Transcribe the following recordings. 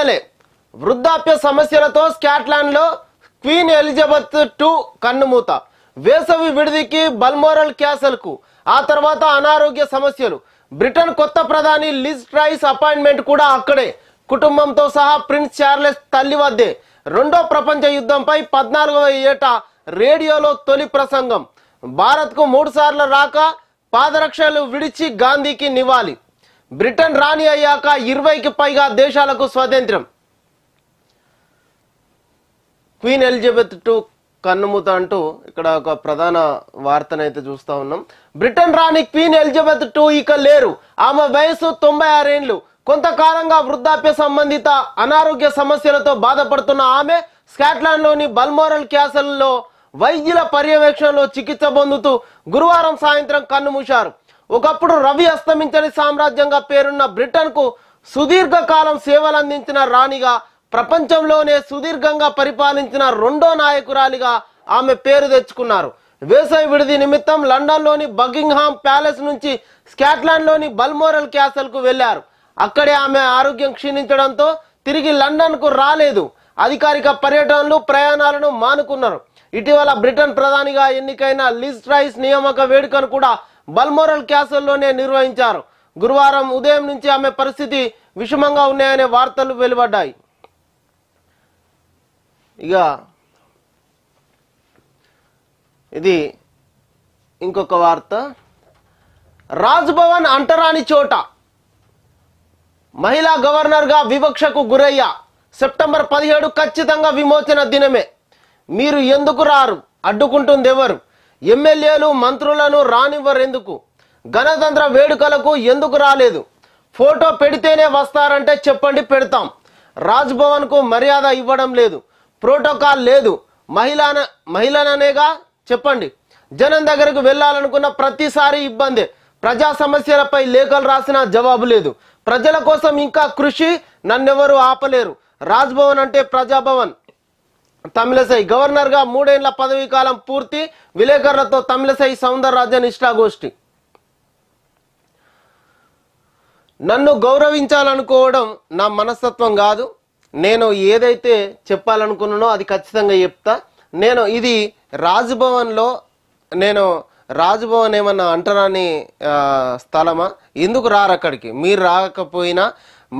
వెంబడే వృద్ధాప్య సమస్యలతో స్కాట్లాండ్లో క్వీన్ ఎలిజబెత్ టూ కన్నుమూత వేసవి విడిదికి బల్మోరల్ క్యాసల్ కు ఆ తర్వాత అనారోగ్య సమస్యలు బ్రిటన్ కొత్త ప్రధాని లిజ్ ట్రైస్ అపాయింట్మెంట్ కూడా అక్కడే కుటుంబంతో సహా ప్రిన్స్ చార్లెస్ తల్లి వద్దే రెండో ప్రపంచ యుద్ధంపై పద్నాలుగవ ఏట రేడియోలో తొలి ప్రసంగం భారత్కు సార్లు రాక పాదరక్షలు విడిచి గాంధీకి నివాలి బ్రిటన్ రాణి అయ్యాక ఇరవైకి పైగా దేశాలకు స్వాతంత్రం క్వీన్ ఎలిజబెత్ టు కన్నుమూత అంటూ ఇక్కడ ఒక ప్రధాన వార్తనైతే చూస్తూ ఉన్నాం బ్రిటన్ రాణి క్వీన్ ఎలిజబెత్ టూ ఇక లేరు ఆమె వయసు తొంభై ఆరేండ్లు కొంతకాలంగా వృద్ధాప్య సంబంధిత అనారోగ్య సమస్యలతో బాధపడుతున్న ఆమె స్కాట్లాండ్లోని బల్మోరల్ క్యాసల్లో వైద్యుల పర్యవేక్షణలో చికిత్స పొందుతూ గురువారం సాయంత్రం కన్నుమూశారు ఒకప్పుడు రవి అస్తమించని సామ్రాజ్యంగా పేరున్న బ్రిటన్కు సుదీర్ఘకాలం సేవలందించిన రాణిగా ప్రపంచంలోనే సుదీర్ఘంగా పరిపాలించిన రెండో నాయకురాలిగా ఆమె పేరు తెచ్చుకున్నారు వేసవి విడిది నిమిత్తం లండన్లోని బకింగ్హామ్ ప్యాలెస్ నుంచి స్కాట్లాండ్లోని బల్మోరల్ క్యాసల్కు వెళ్లారు అక్కడే ఆమె ఆరోగ్యం క్షీణించడంతో తిరిగి లండన్కు రాలేదు అధికారిక పర్యటనలు ప్రయాణాలను మానుకున్నారు ఇటీవల బ్రిటన్ ప్రధానిగా ఎన్నికైన లిజ్ ట్రైస్ నియామక వేడుకను కూడా బల్మోరల్ క్యాసల్లోనే నిర్వహించారు గురువారం ఉదయం నుంచి ఆమె పరిస్థితి విషమంగా ఉన్నాయనే వార్తలు వెలువడ్డాయి ఇక ఇది ఇంకొక వార్త రాజ్భవన్ అంటరాని చోట మహిళా గవర్నర్గా వివక్షకు గురయ్యా సెప్టెంబర్ పదిహేడు ఖచ్చితంగా విమోచన దినమే మీరు ఎందుకు రారు అడ్డుకుంటుంది ఎవరు ఎమ్మెల్యేలు మంత్రులను రానివ్వరెందుకు గణతంత్ర వేడుకలకు ఎందుకు రాలేదు ఫోటో పెడితేనే వస్తారంటే చెప్పండి పెడతాం రాజ్భవన్కు మర్యాద ఇవ్వడం లేదు ప్రోటోకాల్ లేదు మహిళన మహిళననేగా చెప్పండి జనం దగ్గరకు వెళ్ళాలనుకున్న ప్రతిసారి ఇబ్బందే ప్రజా సమస్యలపై లేఖలు రాసిన జవాబు లేదు ప్రజల కోసం ఇంకా కృషి నన్నెవరూ ఆపలేరు రాజ్భవన్ అంటే ప్రజాభవన్ తమిళసై గవర్నర్గా మూడేళ్ల పదవీ కాలం పూర్తి విలేకరులతో తమిళసై రాజన్ ఇష్టాగోష్ఠి నన్ను గౌరవించాలనుకోవడం నా మనస్తత్వం కాదు నేను ఏదైతే చెప్పాలనుకున్నానో అది ఖచ్చితంగా చెప్తా నేను ఇది రాజ్భవన్లో నేను రాజ్భవన్ ఏమన్నా అంటరాని స్థలమా ఎందుకు రారు అక్కడికి మీరు రాకపోయినా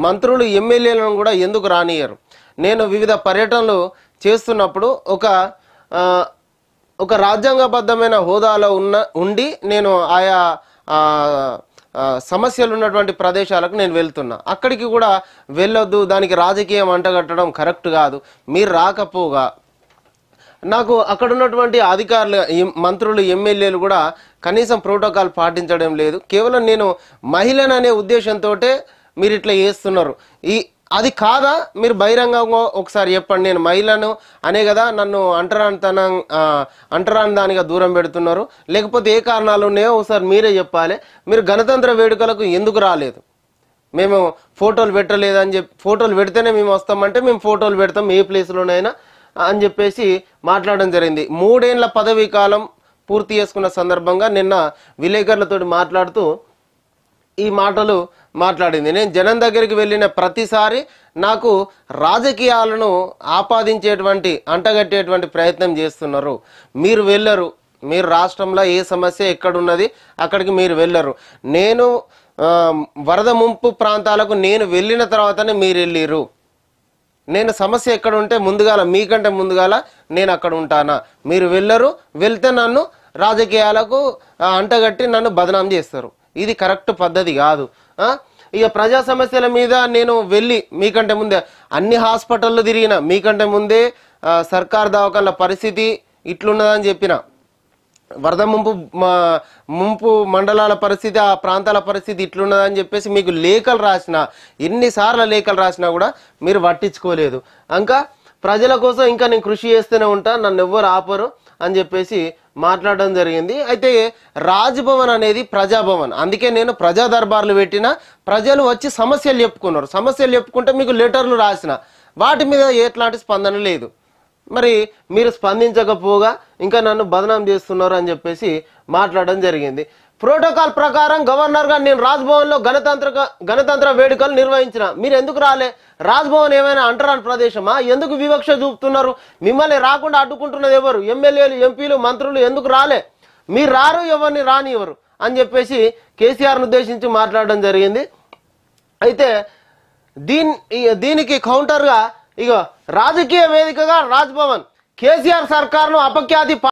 మంత్రులు ఎమ్మెల్యేలను కూడా ఎందుకు రానియరు నేను వివిధ పర్యటనలు చేస్తున్నప్పుడు ఒక ఒక రాజ్యాంగబద్ధమైన హోదాలో ఉన్న ఉండి నేను ఆయా సమస్యలు ఉన్నటువంటి ప్రదేశాలకు నేను వెళ్తున్నా అక్కడికి కూడా వెళ్ళొద్దు దానికి రాజకీయం అంటగట్టడం కరెక్ట్ కాదు మీరు రాకపోగా నాకు అక్కడ ఉన్నటువంటి అధికారులు మంత్రులు ఎమ్మెల్యేలు కూడా కనీసం ప్రోటోకాల్ పాటించడం లేదు కేవలం నేను మహిళననే ఉద్దేశంతో మీరు ఇట్లా చేస్తున్నారు ఈ అది కాదా మీరు బహిరంగంగా ఒకసారి చెప్పండి నేను మహిళను అనే కదా నన్ను అంటరానితనం అంటరాని దానిగా దూరం పెడుతున్నారు లేకపోతే ఏ కారణాలు ఉన్నాయో ఒకసారి మీరే చెప్పాలి మీరు గణతంత్ర వేడుకలకు ఎందుకు రాలేదు మేము ఫోటోలు పెట్టలేదని చెప్పి ఫోటోలు పెడితేనే మేము వస్తామంటే మేము ఫోటోలు పెడతాం ఏ ప్లేస్లోనైనా అని చెప్పేసి మాట్లాడడం జరిగింది మూడేళ్ల పదవీ కాలం పూర్తి చేసుకున్న సందర్భంగా నిన్న విలేకరులతో మాట్లాడుతూ ఈ మాటలు మాట్లాడింది నేను జనం దగ్గరికి వెళ్ళిన ప్రతిసారి నాకు రాజకీయాలను ఆపాదించేటువంటి అంటగట్టేటువంటి ప్రయత్నం చేస్తున్నారు మీరు వెళ్ళరు మీరు రాష్ట్రంలో ఏ సమస్య ఎక్కడున్నది అక్కడికి మీరు వెళ్ళరు నేను వరద ముంపు ప్రాంతాలకు నేను వెళ్ళిన తర్వాతనే మీరు వెళ్ళిరు నేను సమస్య ఎక్కడ ఉంటే ముందుగాల మీకంటే ముందుగాల నేను అక్కడ ఉంటానా మీరు వెళ్ళరు వెళ్తే నన్ను రాజకీయాలకు అంటగట్టి నన్ను బదనాం చేస్తారు ఇది కరెక్ట్ పద్ధతి కాదు ఇక ప్రజా సమస్యల మీద నేను వెళ్ళి మీకంటే ముందే అన్ని హాస్పిటల్లో తిరిగిన మీకంటే ముందే సర్కార్ దవాఖాన పరిస్థితి ఇట్లున్నదని చెప్పిన వరద ముంపు ముంపు మండలాల పరిస్థితి ఆ ప్రాంతాల పరిస్థితి ఇట్లున్నదని చెప్పేసి మీకు లేఖలు రాసిన ఎన్నిసార్లు లేఖలు రాసినా కూడా మీరు పట్టించుకోలేదు ఇంకా ప్రజల కోసం ఇంకా నేను కృషి చేస్తూనే ఉంటా నన్ను ఎవ్వరు ఆపరు అని చెప్పేసి మాట్లాడడం జరిగింది అయితే రాజ్భవన్ అనేది ప్రజాభవన్ అందుకే నేను ప్రజా దర్బార్లు పెట్టిన ప్రజలు వచ్చి సమస్యలు చెప్పుకున్నారు సమస్యలు చెప్పుకుంటే మీకు లెటర్లు రాసిన వాటి మీద ఎట్లాంటి స్పందన లేదు మరి మీరు స్పందించకపోగా ఇంకా నన్ను బదనాం చేస్తున్నారు అని చెప్పేసి మాట్లాడడం జరిగింది ప్రోటోకాల్ ప్రకారం గవర్నర్గా నేను లో గణతంత్ర గణతంత్ర వేడుకలు నిర్వహించిన మీరు ఎందుకు రాలే రాజ్భవన్ ఏమైనా అంటరాని ప్రదేశమా ఎందుకు వివక్ష చూపుతున్నారు మిమ్మల్ని రాకుండా అడ్డుకుంటున్నది ఎవరు ఎమ్మెల్యేలు ఎంపీలు మంత్రులు ఎందుకు రాలే మీరు రారు ఎవరిని రాని ఎవరు అని చెప్పేసి కేసీఆర్ను ఉద్దేశించి మాట్లాడడం జరిగింది అయితే దీని దీనికి కౌంటర్గా ఇక రాజకీయ వేదికగా రాజ్భవన్ కేసీఆర్ సర్కార్ను అపఖ్యాతి